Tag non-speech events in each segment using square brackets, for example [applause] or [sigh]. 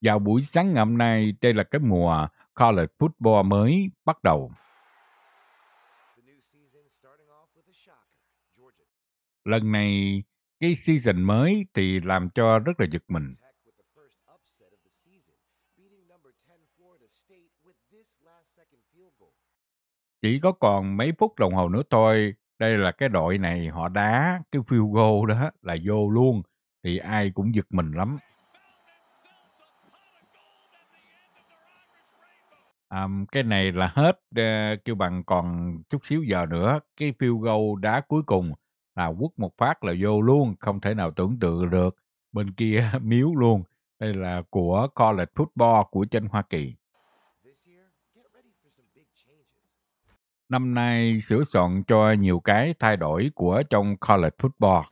Vào buổi sáng ngày hôm nay, đây là cái mùa college football mới bắt đầu. Lần này, cái season mới thì làm cho rất là giật mình. Chỉ có còn mấy phút đồng hồ nữa thôi, đây là cái đội này họ đá cái field goal đó là vô luôn thì ai cũng giật mình lắm. Ờm, cái này là hết, ơ, ờ, kêu bằng còn chút xíu giờ nữa, cái phiêu gâu đá cuối cùng là quất một phát là vô luôn, không thể nào tưởng tượng được. Bên kia [laughs] miếu luôn. Đây là của college football của trên Hoa Kỳ. Năm nay sửa soạn cho nhiều cái thay đổi của trong college football.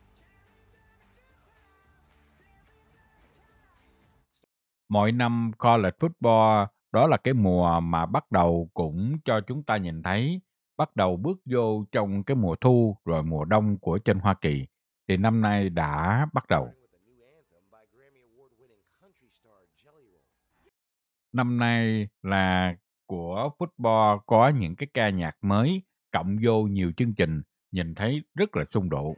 Mỗi năm college football đó là cái mùa mà bắt đầu cũng cho chúng ta nhìn thấy bắt đầu bước vô trong cái mùa thu rồi mùa đông của trên Hoa Kỳ thì năm nay đã bắt đầu. Năm nay là của football có những cái ca nhạc mới cộng vô nhiều chương trình nhìn thấy rất là xung đột.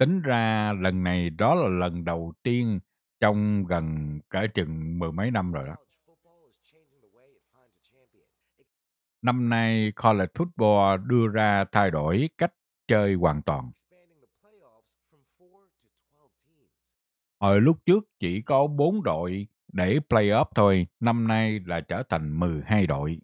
Tính ra lần này đó là lần đầu tiên trong gần cỡ chừng mười mấy năm rồi đó. Năm nay, college football đưa ra thay đổi cách chơi hoàn toàn. Hồi lúc trước chỉ có 4 đội để playoff thôi, năm nay là trở thành 12 đội.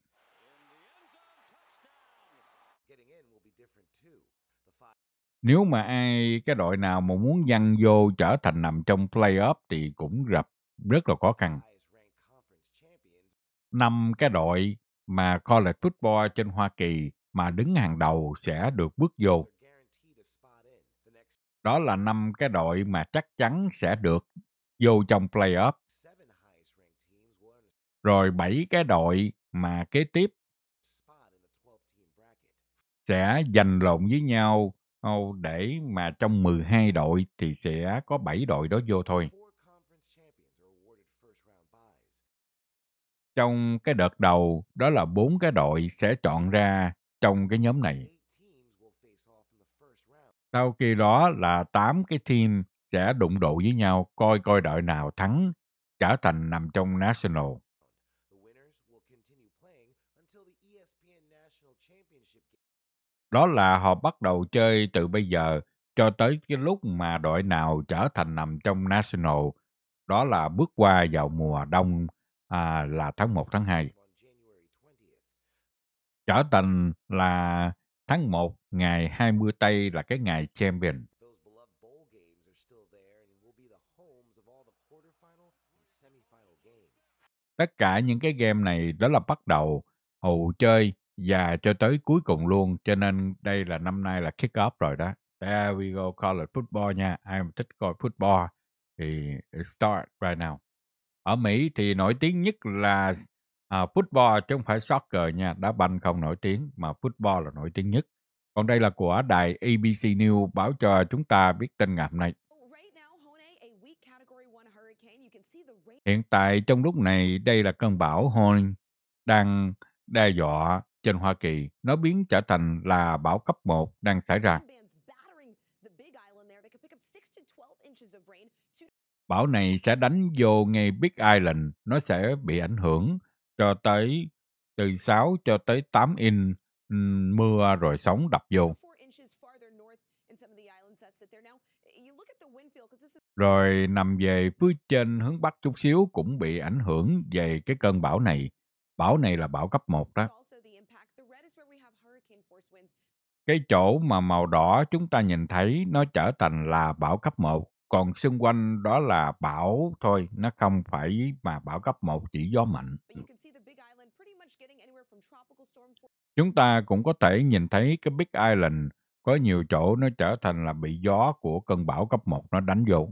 nếu mà ai cái đội nào mà muốn dăng vô trở thành nằm trong playoff thì cũng gặp rất là khó khăn. Năm cái đội mà college football trên Hoa Kỳ mà đứng hàng đầu sẽ được bước vô. Đó là năm cái đội mà chắc chắn sẽ được vô trong playoff. Rồi bảy cái đội mà kế tiếp sẽ giành lộn với nhau Âu để mà trong 12 đội thì sẽ có 7 đội đó vô thôi. Trong cái đợt đầu đó là bốn cái đội sẽ chọn ra trong cái nhóm này. Sau khi đó là 8 cái team sẽ đụng độ với nhau coi coi đội nào thắng trở thành nằm trong National. Đó là họ bắt đầu chơi từ bây giờ cho tới cái lúc mà đội nào trở thành nằm trong National. Đó là bước qua vào mùa đông à, là tháng 1, tháng 2. Trở thành là tháng 1, ngày 20 Tây là cái ngày Champion. Tất cả những cái game này đó là bắt đầu hầu chơi và cho tới cuối cùng luôn cho nên đây là năm nay là kick off rồi đó there we go college football nha ai mà thích coi football thì uh, start right now ở Mỹ thì nổi tiếng nhất là à, football chứ không phải soccer nha đá banh không nổi tiếng mà football là nổi tiếng nhất còn đây là của đài ABC News báo cho chúng ta biết tin ngày hôm nay hiện tại trong lúc này đây là cơn bão Hone đang đe dọa trên Hoa Kỳ, nó biến trở thành là bão cấp 1 đang xảy ra. Bão này sẽ đánh vô ngay Big Island, nó sẽ bị ảnh hưởng cho tới từ 6 cho tới 8 in mưa rồi sóng đập vô. Rồi nằm về phía trên hướng Bắc chút xíu cũng bị ảnh hưởng về cái cơn bão này. Bão này là bão cấp 1 đó. Cái chỗ mà màu đỏ chúng ta nhìn thấy nó trở thành là bão cấp 1, còn xung quanh đó là bão thôi, nó không phải mà bão cấp 1 chỉ gió mạnh. Chúng ta cũng có thể nhìn thấy cái Big Island có nhiều chỗ nó trở thành là bị gió của cơn bão cấp 1 nó đánh vô.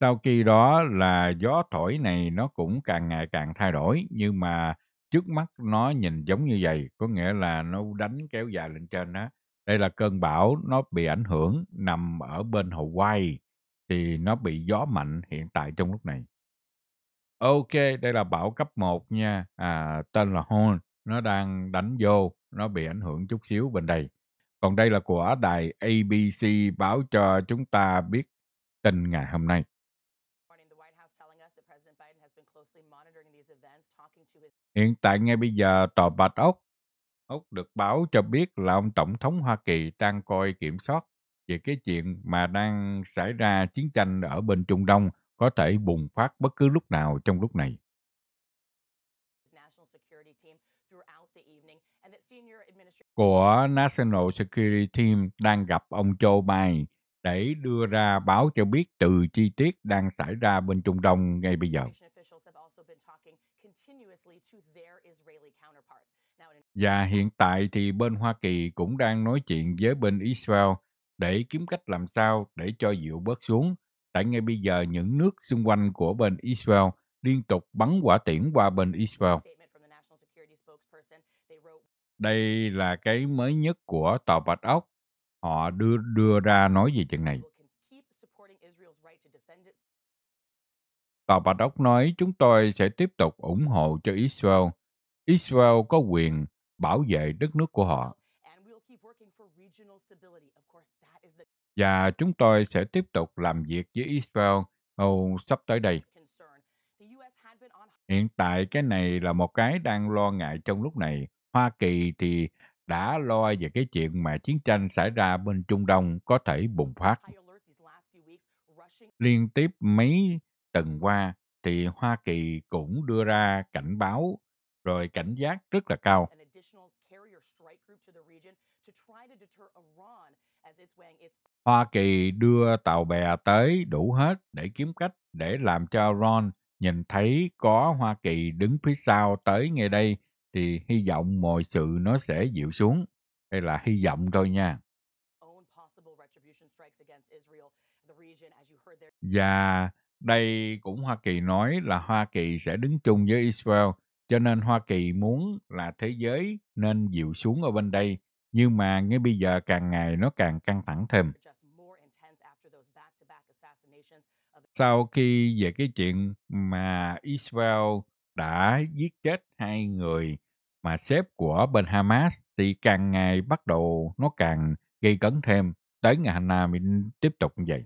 Sau khi đó là gió thổi này nó cũng càng ngày càng thay đổi nhưng mà trước mắt nó nhìn giống như vậy có nghĩa là nó đánh kéo dài lên trên đó đây là cơn bão nó bị ảnh hưởng nằm ở bên Hawaii thì nó bị gió mạnh hiện tại trong lúc này ok đây là bão cấp 1 nha à, tên là horn nó đang đánh vô nó bị ảnh hưởng chút xíu bên đây còn đây là của đài ABC báo cho chúng ta biết tình ngày hôm nay Hiện tại ngay bây giờ tòa Bạch Ốc, Ốc được báo cho biết là ông Tổng thống Hoa Kỳ đang coi kiểm soát về cái chuyện mà đang xảy ra chiến tranh ở bên Trung Đông có thể bùng phát bất cứ lúc nào trong lúc này. Của National Security Team đang gặp ông Joe Biden để đưa ra báo cho biết từ chi tiết đang xảy ra bên Trung Đông ngay bây giờ. Và hiện tại thì bên Hoa Kỳ cũng đang nói chuyện với bên Israel để kiếm cách làm sao để cho dịu bớt xuống. Tại ngay bây giờ những nước xung quanh của bên Israel liên tục bắn quả tiễn qua bên Israel. Đây là cái mới nhất của Tòa Bạch Ốc. Họ đưa đưa ra nói về chuyện này. Tòa Bạch Ốc nói chúng tôi sẽ tiếp tục ủng hộ cho Israel. Israel có quyền bảo vệ đất nước của họ. Và chúng tôi sẽ tiếp tục làm việc với Israel oh, sắp tới đây. Hiện tại cái này là một cái đang lo ngại trong lúc này. Hoa Kỳ thì đã lo về cái chuyện mà chiến tranh xảy ra bên Trung Đông có thể bùng phát. Liên tiếp mấy tuần qua thì Hoa Kỳ cũng đưa ra cảnh báo rồi cảnh giác rất là cao. Hoa Kỳ đưa tàu bè tới đủ hết để kiếm cách để làm cho Ron nhìn thấy có Hoa Kỳ đứng phía sau tới ngay đây thì hy vọng mọi sự nó sẽ dịu xuống. Đây là hy vọng thôi nha. Và đây cũng Hoa Kỳ nói là Hoa Kỳ sẽ đứng chung với Israel cho nên Hoa Kỳ muốn là thế giới nên dịu xuống ở bên đây nhưng mà ngay bây giờ càng ngày nó càng căng thẳng thêm. Sau khi về cái chuyện mà Israel đã giết chết hai người mà sếp của bên Hamas thì càng ngày bắt đầu nó càng gây cấn thêm tới ngày hôm nay mình tiếp tục như vậy.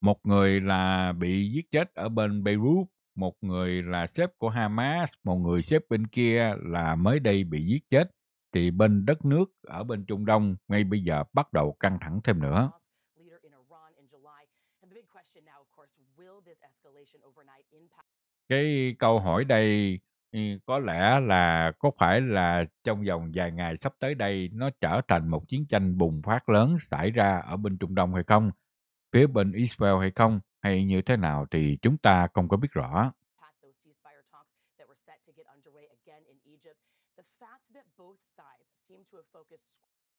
Một người là bị giết chết ở bên Beirut, một người là sếp của Hamas, một người sếp bên kia là mới đây bị giết chết. Thì bên đất nước ở bên Trung Đông ngay bây giờ bắt đầu căng thẳng thêm nữa. Cái câu hỏi đây ừ, có lẽ là có phải là trong vòng vài ngày sắp tới đây nó trở thành một chiến tranh bùng phát lớn xảy ra ở bên Trung Đông hay không? phía bên Israel hay không hay như thế nào thì chúng ta không có biết rõ.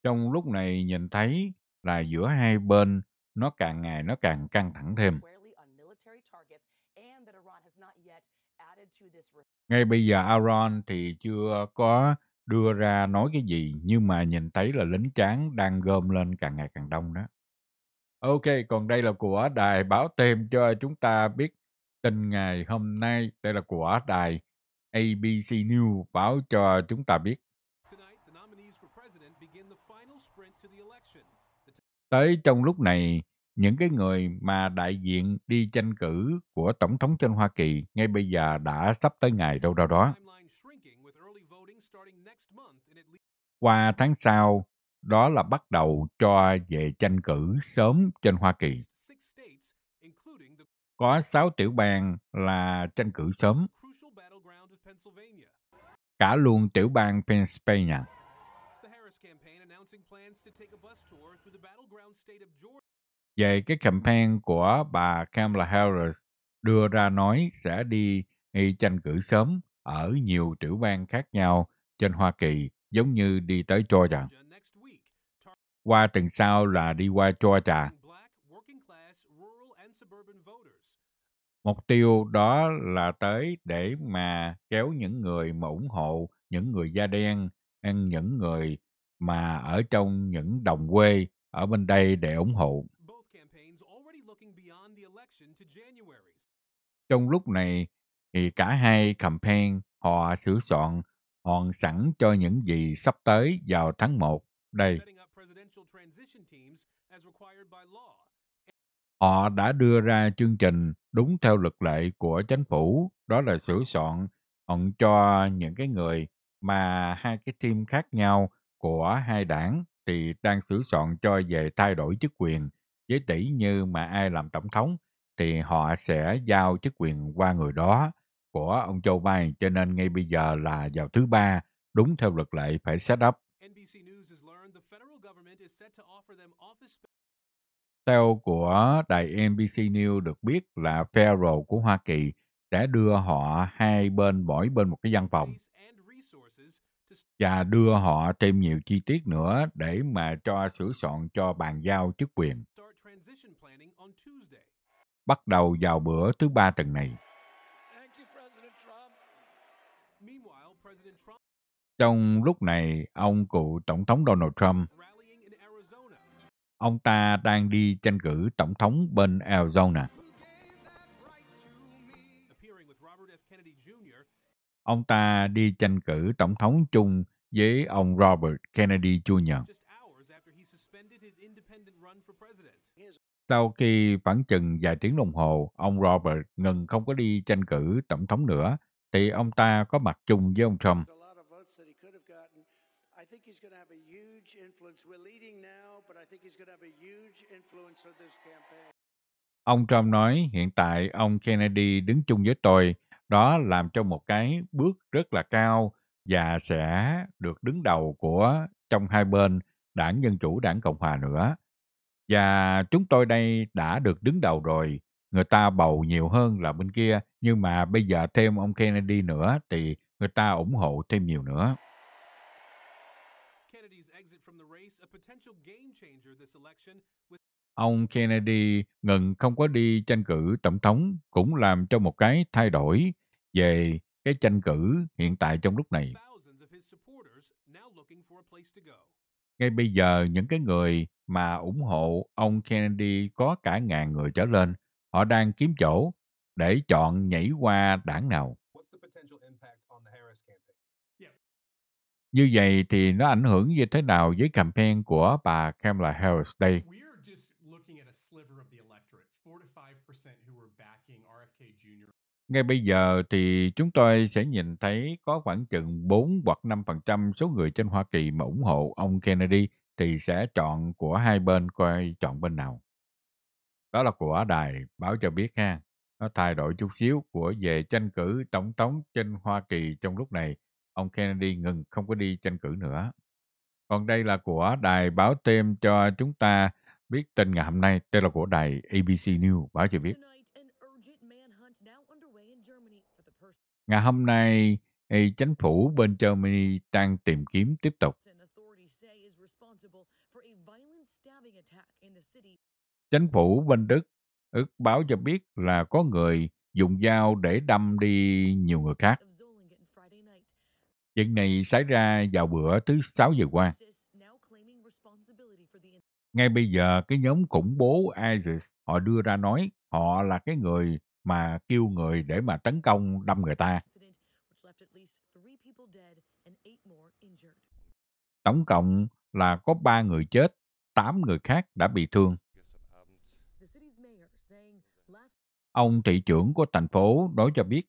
Trong lúc này nhìn thấy là giữa hai bên nó càng ngày nó càng căng thẳng thêm. Ngay bây giờ Aaron thì chưa có đưa ra nói cái gì nhưng mà nhìn thấy là lính tráng đang gom lên càng ngày càng đông đó. Ok, còn đây là của đài báo tìm cho chúng ta biết tin ngày hôm nay. Đây là của đài ABC News báo cho chúng ta biết. Tới trong lúc này, những cái người mà đại diện đi tranh cử của Tổng thống trên Hoa Kỳ ngay bây giờ đã sắp tới ngày đâu đâu đó. Qua tháng sau, đó là bắt đầu cho về tranh cử sớm trên Hoa Kỳ. Có 6 tiểu bang là tranh cử sớm. Cả luôn tiểu bang Pennsylvania. Về cái campaign của bà Kamala Harris đưa ra nói sẽ đi y tranh cử sớm ở nhiều tiểu bang khác nhau trên Hoa Kỳ giống như đi tới Georgia qua tuần sau là đi qua Choa Georgia. Mục tiêu đó là tới để mà kéo những người mà ủng hộ những người da đen, những người mà ở trong những đồng quê ở bên đây để ủng hộ. Trong lúc này thì cả hai campaign họ sửa soạn hoàn sẵn cho những gì sắp tới vào tháng 1 đây. Họ đã đưa ra chương trình đúng theo luật lệ của chính phủ, đó là sửa soạn ẩn cho những cái người mà hai cái team khác nhau của hai đảng thì đang sửa soạn cho về thay đổi chức quyền. Với tỷ như mà ai làm tổng thống thì họ sẽ giao chức quyền qua người đó của ông Joe Biden cho nên ngay bây giờ là vào thứ ba đúng theo luật lệ phải set up theo của đài NBC News được biết là Federal của Hoa Kỳ sẽ đưa họ hai bên mỗi bên một cái văn phòng và đưa họ thêm nhiều chi tiết nữa để mà cho sửa soạn cho bàn giao chức quyền. Bắt đầu vào bữa thứ ba tuần này. Trong lúc này, ông cựu Tổng thống Donald Trump ông ta đang đi tranh cử tổng thống bên Arizona. Ông ta đi tranh cử tổng thống chung với ông Robert Kennedy Jr. Sau khi khoảng chừng vài tiếng đồng hồ, ông Robert ngừng không có đi tranh cử tổng thống nữa, thì ông ta có mặt chung với ông Trump huge influence. We're leading now, but I think he's going to have a huge influence on this campaign. Ông Trump nói hiện tại ông Kennedy đứng chung với tôi, đó làm cho một cái bước rất là cao và sẽ được đứng đầu của trong hai bên đảng Dân Chủ, đảng Cộng Hòa nữa. Và chúng tôi đây đã được đứng đầu rồi, người ta bầu nhiều hơn là bên kia, nhưng mà bây giờ thêm ông Kennedy nữa thì người ta ủng hộ thêm nhiều nữa. Ông Kennedy ngừng không có đi tranh cử tổng thống cũng làm cho một cái thay đổi về cái tranh cử hiện tại trong lúc này. Ngay bây giờ, những cái người mà ủng hộ ông Kennedy có cả ngàn người trở lên, họ đang kiếm chỗ để chọn nhảy qua đảng nào. Như vậy thì nó ảnh hưởng như thế nào với campaign của bà Kamala Harris đây? Ngay bây giờ thì chúng tôi sẽ nhìn thấy có khoảng chừng 4 hoặc 5% số người trên Hoa Kỳ mà ủng hộ ông Kennedy thì sẽ chọn của hai bên coi chọn bên nào. Đó là của đài báo cho biết ha. Nó thay đổi chút xíu của về tranh cử tổng thống trên Hoa Kỳ trong lúc này ông Kennedy ngừng không có đi tranh cử nữa. Còn đây là của đài báo thêm cho chúng ta biết tin ngày hôm nay. Đây là của đài ABC News, báo cho biết. Ngày hôm nay, chính phủ bên Germany đang tìm kiếm tiếp tục. Chính phủ bên Đức ước báo cho biết là có người dùng dao để đâm đi nhiều người khác. Việc này xảy ra vào bữa thứ sáu vừa qua. Ngay bây giờ, cái nhóm khủng bố ISIS họ đưa ra nói họ là cái người mà kêu người để mà tấn công đâm người ta. Tổng cộng là có 3 người chết, 8 người khác đã bị thương. Ông thị trưởng của thành phố nói cho biết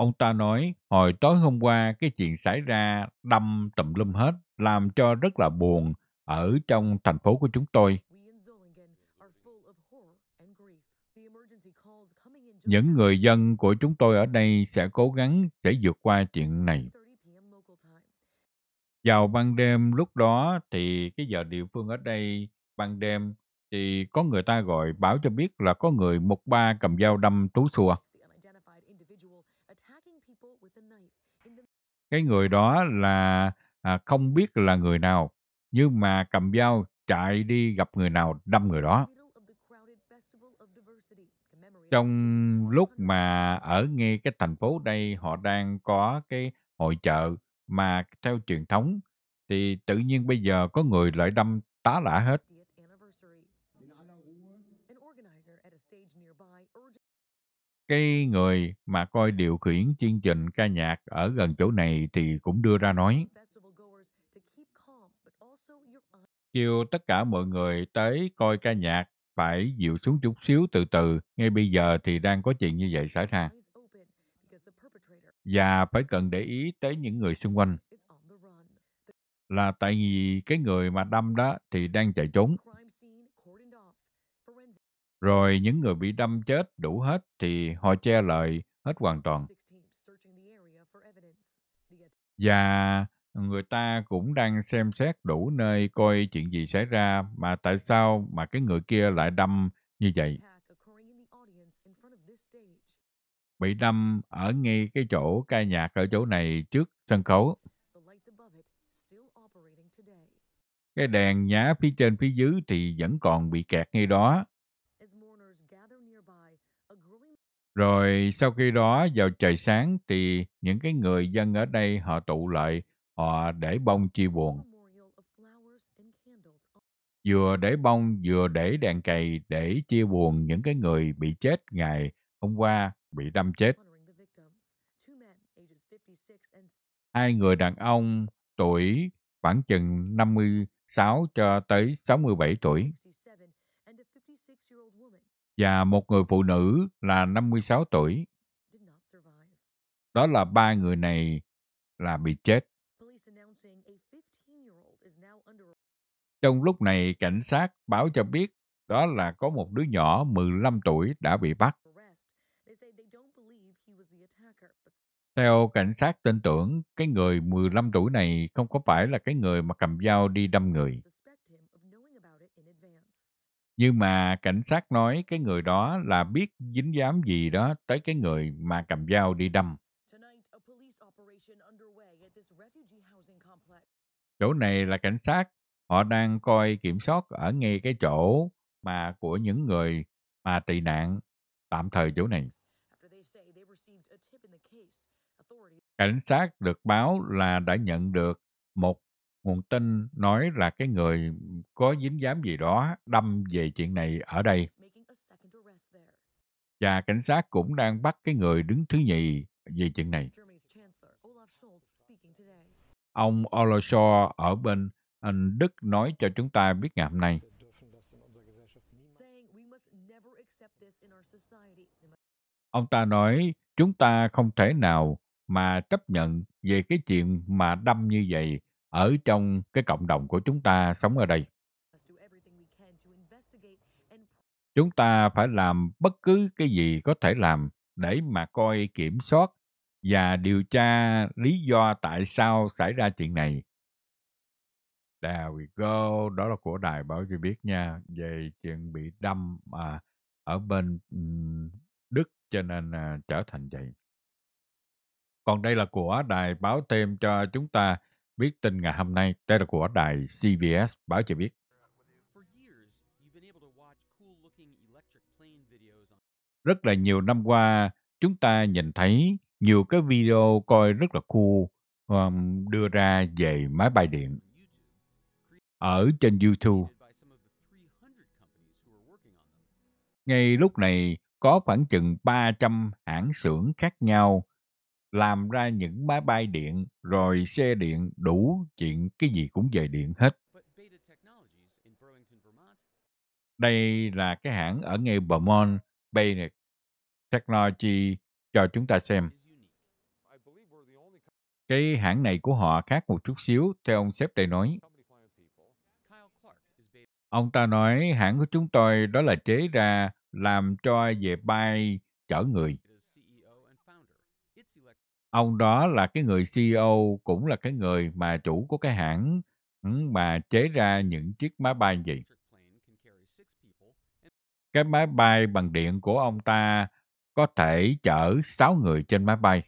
Ông ta nói, hồi tối hôm qua cái chuyện xảy ra đâm tùm lum hết, làm cho rất là buồn ở trong thành phố của chúng tôi. Những người dân của chúng tôi ở đây sẽ cố gắng để vượt qua chuyện này. Vào ban đêm lúc đó thì cái giờ địa phương ở đây ban đêm thì có người ta gọi báo cho biết là có người một ba cầm dao đâm tú xua cái người đó là à, không biết là người nào nhưng mà cầm dao chạy đi gặp người nào đâm người đó trong lúc mà ở ngay cái thành phố đây họ đang có cái hội chợ mà theo truyền thống thì tự nhiên bây giờ có người lại đâm tá lả hết cái người mà coi điều khiển chương trình ca nhạc ở gần chỗ này thì cũng đưa ra nói kêu tất cả mọi người tới coi ca nhạc phải dịu xuống chút xíu từ từ ngay bây giờ thì đang có chuyện như vậy xảy ra và phải cần để ý tới những người xung quanh là tại vì cái người mà đâm đó thì đang chạy trốn rồi những người bị đâm chết đủ hết thì họ che lại hết hoàn toàn. Và người ta cũng đang xem xét đủ nơi coi chuyện gì xảy ra mà tại sao mà cái người kia lại đâm như vậy. Bị đâm ở ngay cái chỗ ca nhạc ở chỗ này trước sân khấu. Cái đèn nhá phía trên phía dưới thì vẫn còn bị kẹt ngay đó. Rồi sau khi đó vào trời sáng thì những cái người dân ở đây họ tụ lại, họ để bông chia buồn. Vừa để bông vừa để đèn cày để chia buồn những cái người bị chết ngày hôm qua bị đâm chết. Hai người đàn ông tuổi khoảng chừng 56 cho tới 67 tuổi và một người phụ nữ là 56 tuổi. Đó là ba người này là bị chết. Trong lúc này, cảnh sát báo cho biết đó là có một đứa nhỏ 15 tuổi đã bị bắt. Theo cảnh sát tin tưởng, cái người 15 tuổi này không có phải là cái người mà cầm dao đi đâm người nhưng mà cảnh sát nói cái người đó là biết dính dám gì đó tới cái người mà cầm dao đi đâm. Chỗ này là cảnh sát, họ đang coi kiểm soát ở ngay cái chỗ mà của những người mà tị nạn tạm thời chỗ này. Cảnh sát được báo là đã nhận được một nguồn tin nói là cái người có dính dám gì đó đâm về chuyện này ở đây. Và cảnh sát cũng đang bắt cái người đứng thứ nhì về chuyện này. Ông Olaf Scholz ở bên anh Đức nói cho chúng ta biết ngày hôm nay. Ông ta nói chúng ta không thể nào mà chấp nhận về cái chuyện mà đâm như vậy ở trong cái cộng đồng của chúng ta sống ở đây chúng ta phải làm bất cứ cái gì có thể làm để mà coi kiểm soát và điều tra lý do tại sao xảy ra chuyện này There we go, đó là của đài báo cho biết nha, về chuyện bị đâm à, ở bên Đức cho nên à, trở thành vậy. Còn đây là của đài báo thêm cho chúng ta Biết tin ngày hôm nay, đây là của đài CBS báo cho biết. Rất là nhiều năm qua, chúng ta nhìn thấy nhiều cái video coi rất là cool um, đưa ra về máy bay điện. Ở trên YouTube, ngay lúc này có khoảng chừng 300 hãng xưởng khác nhau làm ra những máy bay điện rồi xe điện đủ chuyện cái gì cũng về điện hết. Đây là cái hãng ở ngay Vermont, Beta Technology cho chúng ta xem. Cái hãng này của họ khác một chút xíu, theo ông sếp đây nói. Ông ta nói hãng của chúng tôi đó là chế ra làm cho về bay chở người ông đó là cái người CEO cũng là cái người mà chủ của cái hãng mà chế ra những chiếc máy bay gì. Cái máy bay bằng điện của ông ta có thể chở 6 người trên máy bay.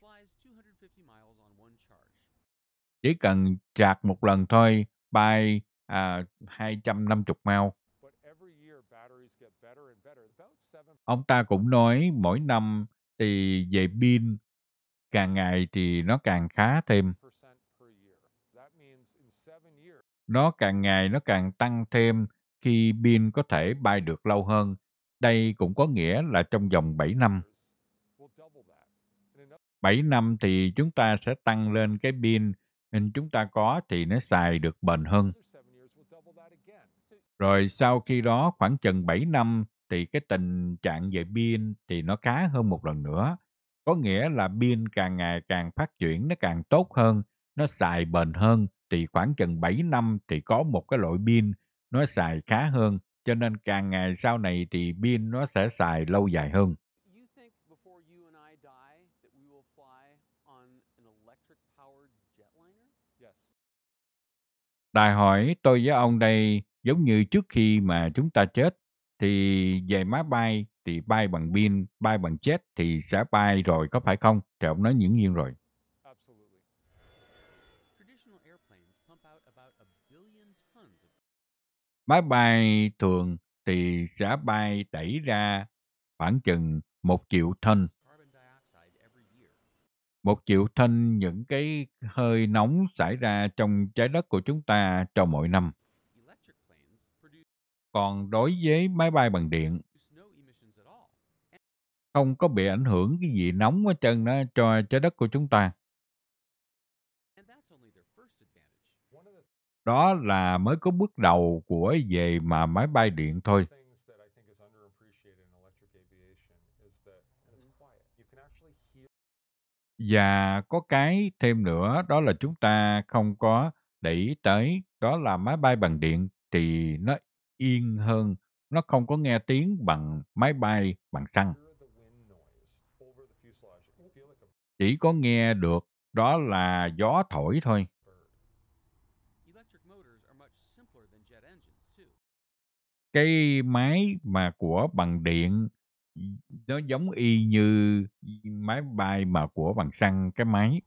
Chỉ cần chạc một lần thôi, bay à, 250 mao. Ông ta cũng nói mỗi năm thì về pin càng ngày thì nó càng khá thêm. Nó càng ngày nó càng tăng thêm khi pin có thể bay được lâu hơn. Đây cũng có nghĩa là trong vòng 7 năm. 7 năm thì chúng ta sẽ tăng lên cái pin nên chúng ta có thì nó xài được bền hơn. Rồi sau khi đó khoảng chừng 7 năm thì cái tình trạng về pin thì nó khá hơn một lần nữa có nghĩa là pin càng ngày càng phát triển nó càng tốt hơn, nó xài bền hơn thì khoảng chừng 7 năm thì có một cái loại pin nó xài khá hơn, cho nên càng ngày sau này thì pin nó sẽ xài lâu dài hơn. Đại hỏi tôi với ông đây giống như trước khi mà chúng ta chết thì về máy bay thì bay bằng pin, bay bằng jet thì sẽ bay rồi có phải không? Thì ông nói những nhiên rồi. Máy bay thường thì sẽ bay đẩy ra khoảng chừng một triệu thân. Một triệu thân những cái hơi nóng xảy ra trong trái đất của chúng ta trong mỗi năm. Còn đối với máy bay bằng điện không có bị ảnh hưởng cái gì nóng ở chân đó cho trái đất của chúng ta. Đó là mới có bước đầu của về mà máy bay điện thôi. Mm-hmm. Và có cái thêm nữa đó là chúng ta không có để ý tới đó là máy bay bằng điện thì nó yên hơn, nó không có nghe tiếng bằng máy bay bằng xăng. chỉ có nghe được đó là gió thổi thôi. Cái máy mà của bằng điện nó giống y như máy bay mà của bằng xăng cái máy.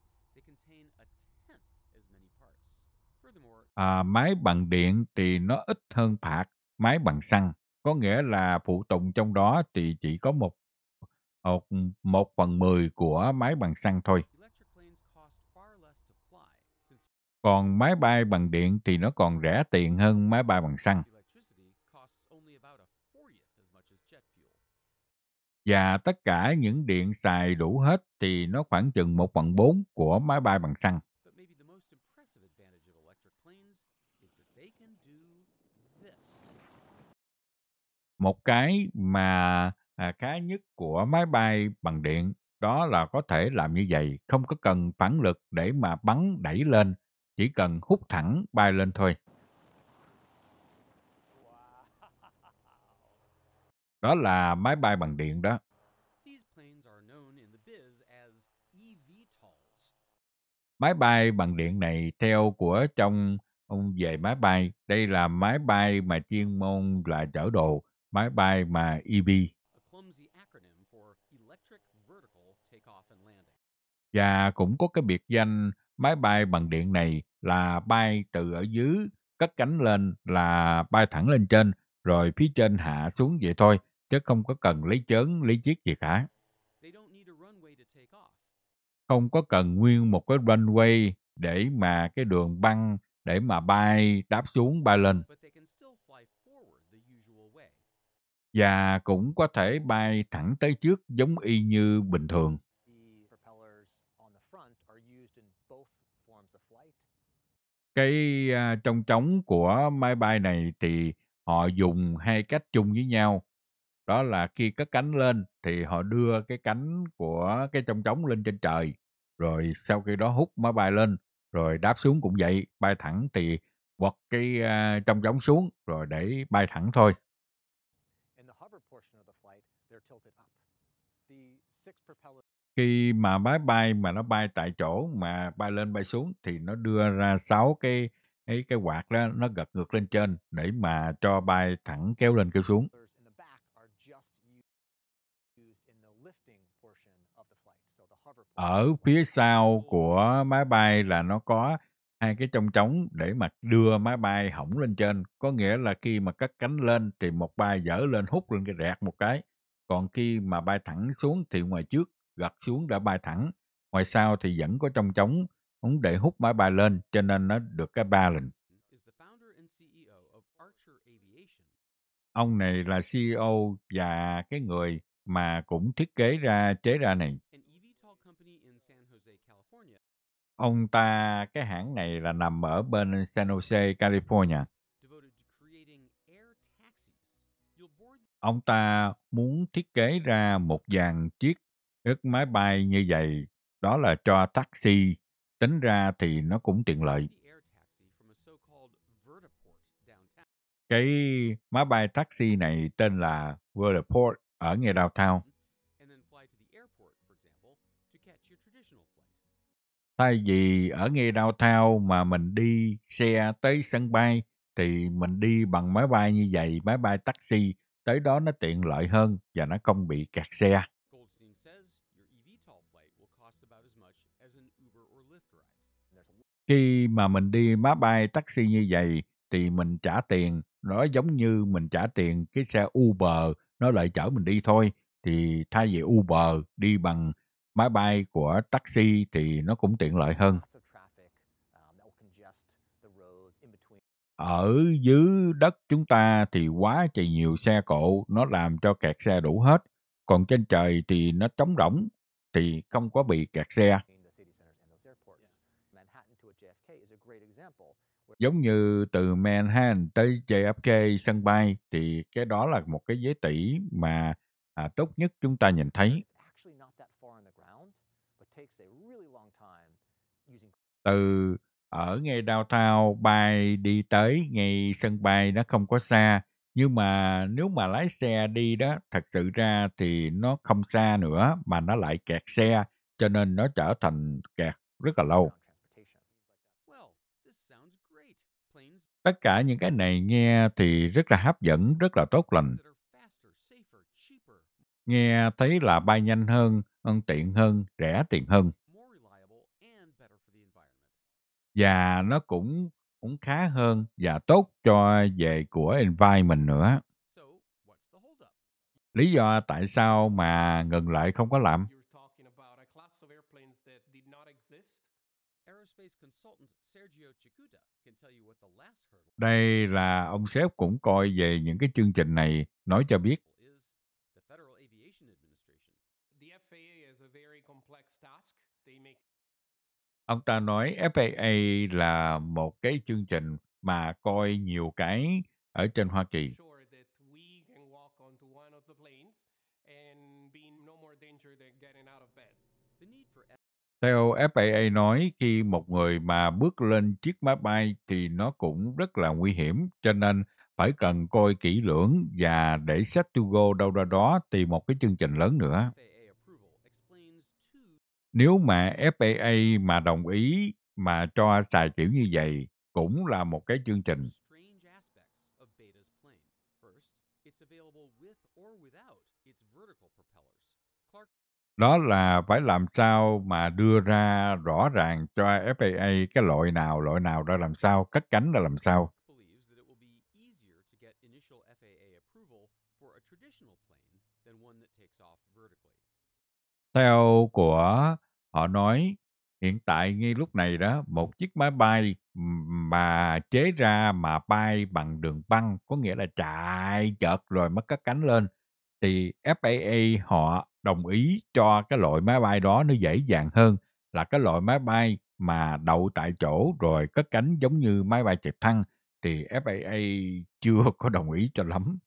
À, máy bằng điện thì nó ít hơn phạt máy bằng xăng có nghĩa là phụ tùng trong đó thì chỉ có một một, một phần mười của máy bằng xăng thôi. Còn máy bay bằng điện thì nó còn rẻ tiền hơn máy bay bằng xăng. Và tất cả những điện xài đủ hết thì nó khoảng chừng 1 phần 4 của máy bay bằng xăng. Một cái mà khá à, nhất của máy bay bằng điện đó là có thể làm như vậy, không có cần phản lực để mà bắn đẩy lên, chỉ cần hút thẳng bay lên thôi. Đó là máy bay bằng điện đó. E máy bay bằng điện này theo của trong ông về máy bay, đây là máy bay mà chuyên môn là chở đồ, máy bay mà EV và cũng có cái biệt danh máy bay bằng điện này là bay từ ở dưới cất cánh lên là bay thẳng lên trên rồi phía trên hạ xuống vậy thôi chứ không có cần lấy chớn lấy chiếc gì cả không có cần nguyên một cái runway để mà cái đường băng để mà bay đáp xuống bay lên và cũng có thể bay thẳng tới trước giống y như bình thường cái à, trong trống của máy bay này thì họ dùng hai cách chung với nhau đó là khi cất cánh lên thì họ đưa cái cánh của cái trong trống lên trên trời rồi sau khi đó hút máy bay lên rồi đáp xuống cũng vậy bay thẳng thì bật cái à, trong trống xuống rồi để bay thẳng thôi khi mà máy bay mà nó bay tại chỗ mà bay lên bay xuống thì nó đưa ra sáu cái ấy cái quạt đó nó gật ngược lên trên để mà cho bay thẳng kéo lên kéo xuống. Ở phía sau của máy bay là nó có hai cái trong trống để mà đưa máy bay hỏng lên trên. Có nghĩa là khi mà cất cánh lên thì một bay dở lên hút lên cái rẹt một cái. Còn khi mà bay thẳng xuống thì ngoài trước gật xuống đã bay thẳng. Ngoài sau thì vẫn có trong trống, muốn để hút máy bay lên cho nên nó được cái ba lần. Ông này là CEO và cái người mà cũng thiết kế ra chế ra này. Ông ta, cái hãng này là nằm ở bên San Jose, California. Ông ta muốn thiết kế ra một dàn chiếc Ước máy bay như vậy, đó là cho taxi. Tính ra thì nó cũng tiện lợi. Cái máy bay taxi này tên là Vertiport ở ngay mm-hmm. downtown. Thay vì ở ngay downtown mà mình đi xe tới sân bay, thì mình đi bằng máy bay như vậy, máy bay taxi, tới đó nó tiện lợi hơn và nó không bị kẹt xe. khi mà mình đi máy bay taxi như vậy thì mình trả tiền nó giống như mình trả tiền cái xe Uber nó lại chở mình đi thôi thì thay vì Uber đi bằng máy bay của taxi thì nó cũng tiện lợi hơn. Um, Ở dưới đất chúng ta thì quá trời nhiều xe cộ, nó làm cho kẹt xe đủ hết. Còn trên trời thì nó trống rỗng, thì không có bị kẹt xe. giống như từ Manhattan tới JFK sân bay thì cái đó là một cái giới tỷ mà à, tốt nhất chúng ta nhìn thấy. Từ ở ngay downtown bay đi tới ngay sân bay nó không có xa nhưng mà nếu mà lái xe đi đó thật sự ra thì nó không xa nữa mà nó lại kẹt xe cho nên nó trở thành kẹt rất là lâu Tất cả những cái này nghe thì rất là hấp dẫn, rất là tốt lành. Nghe thấy là bay nhanh hơn, hơn tiện hơn, rẻ tiền hơn. Và nó cũng cũng khá hơn và tốt cho về của environment nữa. Lý do tại sao mà ngừng lại không có làm? đây là ông sếp cũng coi về những cái chương trình này nói cho biết. Ông ta nói FAA là một cái chương trình mà coi nhiều cái ở trên Hoa Kỳ. Theo FAA nói, khi một người mà bước lên chiếc máy bay thì nó cũng rất là nguy hiểm, cho nên phải cần coi kỹ lưỡng và để sách to go đâu ra đó tìm một cái chương trình lớn nữa. Nếu mà FAA mà đồng ý mà cho xài kiểu như vậy cũng là một cái chương trình đó là phải làm sao mà đưa ra rõ ràng cho FAA cái loại nào, loại nào ra làm sao, cất cánh ra làm sao. Theo của họ nói, hiện tại ngay lúc này đó, một chiếc máy bay mà chế ra mà bay bằng đường băng, có nghĩa là chạy chợt rồi mới cất cánh lên, thì FAA họ đồng ý cho cái loại máy bay đó nó dễ dàng hơn là cái loại máy bay mà đậu tại chỗ rồi cất cánh giống như máy bay trực thăng thì FAA [laughs] chưa có đồng ý cho lắm.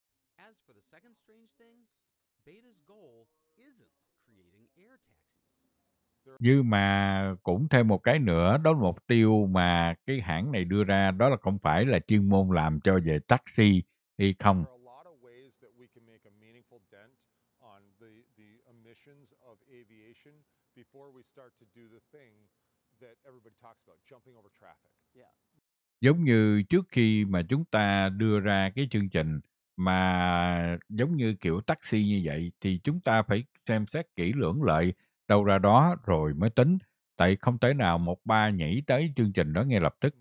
Nhưng mà cũng thêm một cái nữa, đó là mục tiêu mà cái hãng này đưa ra đó là không phải là chuyên môn làm cho về taxi hay không the thing that everybody talks about, jumping over traffic. Yeah. Giống như trước khi mà chúng ta đưa ra cái chương trình mà giống như kiểu taxi như vậy thì chúng ta phải xem xét kỹ lưỡng lợi đâu ra đó rồi mới tính. Tại không thể nào một ba nhảy tới chương trình đó ngay lập tức.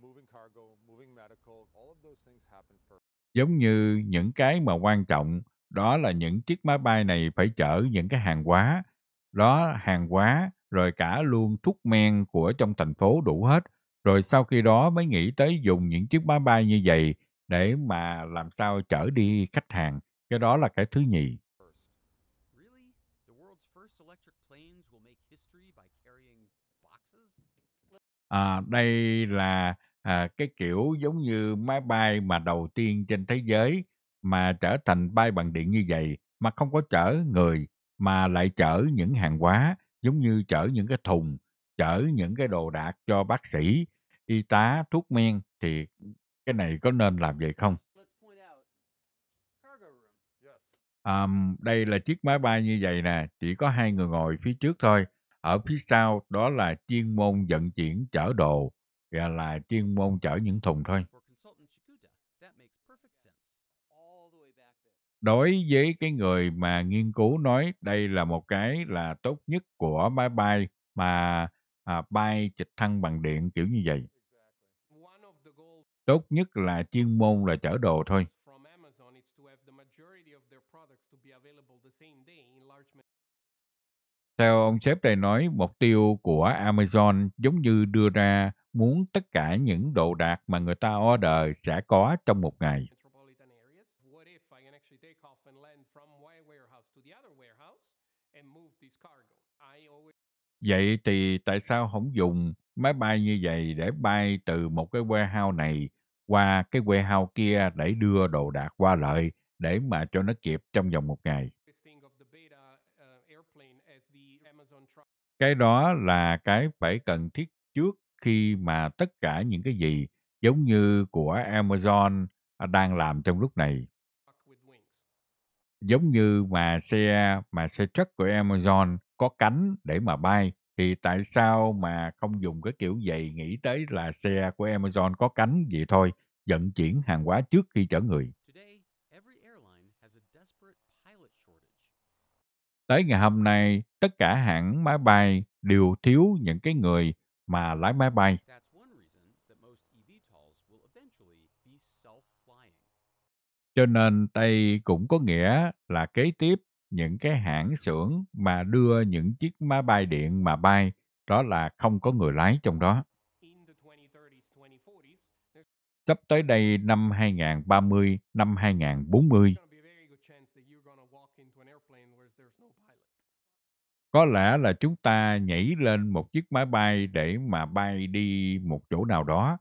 Giống như những cái mà quan trọng đó là những chiếc máy bay này phải chở những cái hàng hóa. Đó hàng hóa rồi cả luôn thuốc men của trong thành phố đủ hết, rồi sau khi đó mới nghĩ tới dùng những chiếc máy bay như vậy để mà làm sao chở đi khách hàng. Cái đó là cái thứ nhì. À, đây là à, cái kiểu giống như máy bay mà đầu tiên trên thế giới mà trở thành bay bằng điện như vậy mà không có chở người mà lại chở những hàng hóa giống như chở những cái thùng chở những cái đồ đạc cho bác sĩ y tá thuốc men thì cái này có nên làm vậy không um, đây là chiếc máy bay như vậy nè chỉ có hai người ngồi phía trước thôi ở phía sau đó là chuyên môn vận chuyển chở đồ và là chuyên môn chở những thùng thôi đối với cái người mà nghiên cứu nói đây là một cái là tốt nhất của máy bay mà à, bay trực thăng bằng điện kiểu như vậy tốt nhất là chuyên môn là chở đồ thôi theo ông sếp đây nói mục tiêu của amazon giống như đưa ra muốn tất cả những đồ đạc mà người ta order sẽ có trong một ngày Vậy thì tại sao không dùng máy bay như vậy để bay từ một cái warehouse này qua cái warehouse kia để đưa đồ đạc qua lại để mà cho nó kịp trong vòng một ngày? Uh, cái đó là cái phải cần thiết trước khi mà tất cả những cái gì giống như của Amazon à, đang làm trong lúc này. Giống như mà xe mà xe truck của Amazon có cánh để mà bay thì tại sao mà không dùng cái kiểu vậy nghĩ tới là xe của Amazon có cánh vậy thôi vận chuyển hàng hóa trước khi chở người. Tới ngày hôm nay, tất cả hãng máy bay đều thiếu những cái người mà lái máy bay. Cho nên đây cũng có nghĩa là kế tiếp những cái hãng xưởng mà đưa những chiếc máy bay điện mà bay đó là không có người lái trong đó. Sắp tới đây năm 2030, năm 2040, có lẽ là chúng ta nhảy lên một chiếc máy bay để mà bay đi một chỗ nào đó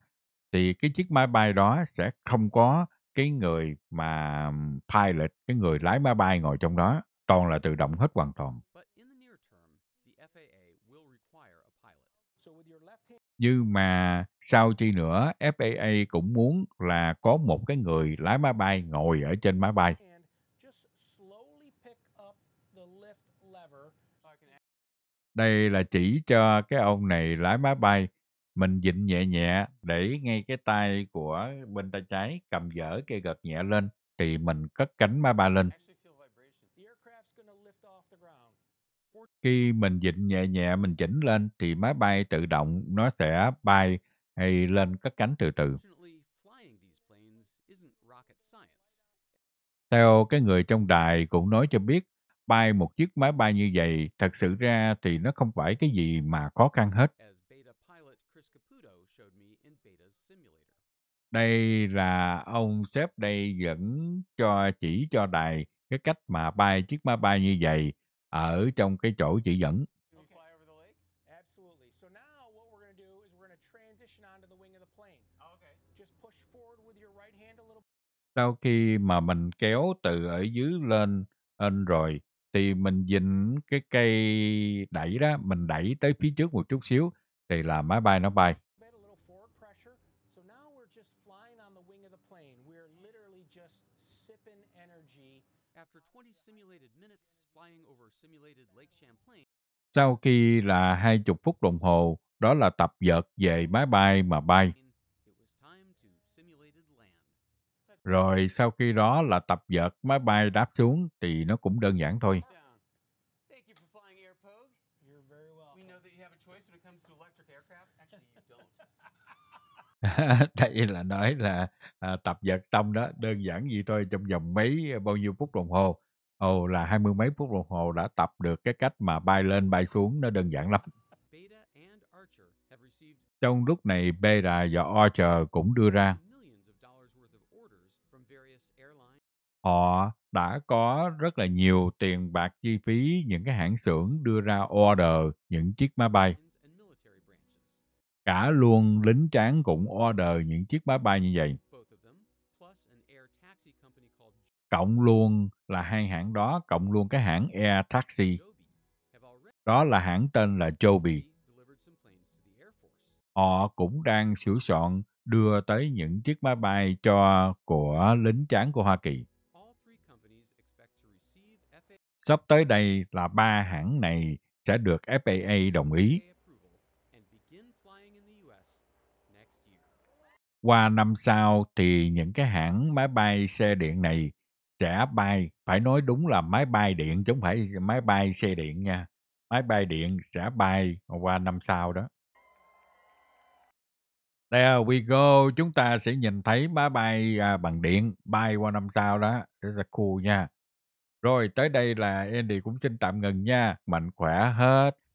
thì cái chiếc máy bay đó sẽ không có cái người mà pilot cái người lái máy bay ngồi trong đó toàn là tự động hết hoàn toàn. Như mà sau chi nữa, FAA cũng muốn là có một cái người lái máy bay ngồi ở trên máy bay. Đây là chỉ cho cái ông này lái máy bay, mình dịnh nhẹ nhẹ để ngay cái tay của bên tay trái cầm dở cây gật nhẹ lên thì mình cất cánh máy bay lên. khi mình dịnh nhẹ nhẹ mình chỉnh lên thì máy bay tự động nó sẽ bay hay lên cất cánh từ từ. Theo cái người trong đài cũng nói cho biết, bay một chiếc máy bay như vậy thật sự ra thì nó không phải cái gì mà khó khăn hết. Đây là ông sếp đây dẫn cho chỉ cho đài cái cách mà bay chiếc máy bay như vậy ở trong cái chỗ chỉ dẫn. Oh, Sau khi mà mình kéo từ ở dưới lên lên rồi thì mình dình cái cây đẩy đó, mình đẩy tới phía trước một chút xíu thì là máy bay nó bay. Sau khi là 20 phút đồng hồ, đó là tập vợt về máy bay mà bay. Rồi sau khi đó là tập vợt máy bay đáp xuống thì nó cũng đơn giản thôi. đây [laughs] là nói là à, tập vật tâm đó đơn giản gì thôi trong vòng mấy à, bao nhiêu phút đồng hồ Ồ là hai mươi mấy phút đồng hồ đã tập được cái cách mà bay lên bay xuống nó đơn giản lắm. Trong lúc này, Beta và Archer cũng đưa ra họ đã có rất là nhiều tiền bạc chi phí những cái hãng xưởng đưa ra order những chiếc máy bay. Cả luôn lính tráng cũng order những chiếc máy bay như vậy. Cộng luôn là hai hãng đó cộng luôn cái hãng Air Taxi. Đó là hãng tên là Joby. Họ cũng đang sửa soạn đưa tới những chiếc máy bay cho của lính tráng của Hoa Kỳ. Sắp tới đây là ba hãng này sẽ được FAA đồng ý. Qua năm sau thì những cái hãng máy bay xe điện này sẽ bay phải nói đúng là máy bay điện chứ không phải máy bay xe điện nha máy bay điện sẽ bay qua năm sau đó There we go, chúng ta sẽ nhìn thấy máy bay à, bằng điện bay qua năm sau đó, rất là cool nha. Rồi tới đây là Andy cũng xin tạm ngừng nha, mạnh khỏe hết.